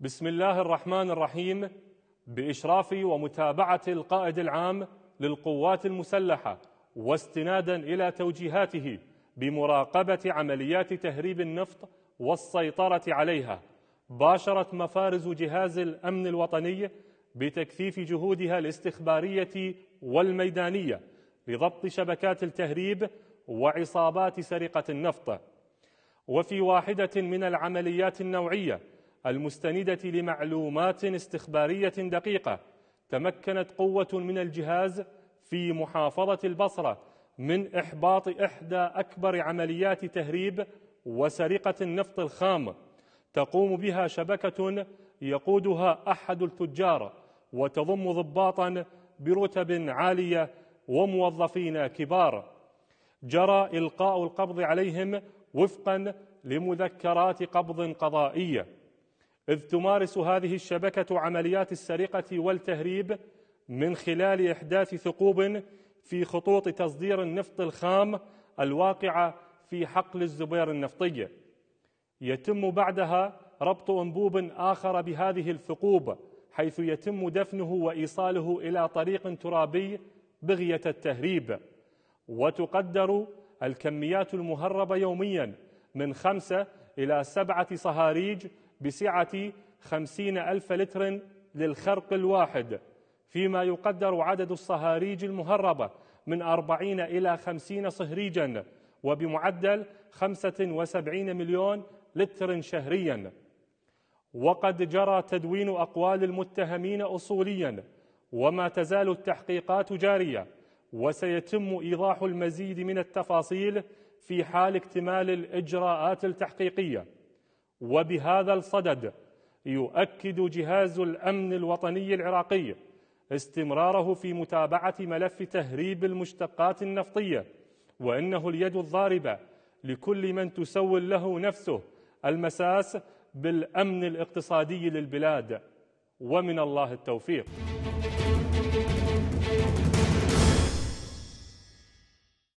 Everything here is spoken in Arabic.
بسم الله الرحمن الرحيم بإشراف ومتابعة القائد العام للقوات المسلحة واستنادا إلى توجيهاته بمراقبة عمليات تهريب النفط والسيطرة عليها باشرت مفارز جهاز الأمن الوطني بتكثيف جهودها الاستخبارية والميدانية لضبط شبكات التهريب وعصابات سرقة النفط وفي واحدة من العمليات النوعية المستندة لمعلومات استخبارية دقيقة تمكنت قوة من الجهاز في محافظة البصرة من إحباط إحدى أكبر عمليات تهريب وسرقة النفط الخام تقوم بها شبكة يقودها أحد التجار وتضم ضباطا برتب عالية وموظفين كبار جرى إلقاء القبض عليهم وفقا لمذكرات قبض قضائيه إذ تمارس هذه الشبكة عمليات السرقة والتهريب من خلال إحداث ثقوب في خطوط تصدير النفط الخام الواقعة في حقل الزبير النفطية يتم بعدها ربط أنبوب آخر بهذه الثقوب حيث يتم دفنه وإيصاله إلى طريق ترابي بغية التهريب وتقدر الكميات المهربة يوميا من خمسة إلى سبعة صهاريج بسعة خمسين ألف لتر للخرق الواحد فيما يقدر عدد الصهاريج المهربة من أربعين إلى خمسين صهريجا وبمعدل خمسة وسبعين مليون لتر شهريا وقد جرى تدوين أقوال المتهمين أصوليا وما تزال التحقيقات جارية وسيتم إيضاح المزيد من التفاصيل في حال اكتمال الإجراءات التحقيقية وبهذا الصدد يؤكد جهاز الأمن الوطني العراقي استمراره في متابعة ملف تهريب المشتقات النفطية وإنه اليد الضاربة لكل من تسول له نفسه المساس بالأمن الاقتصادي للبلاد ومن الله التوفيق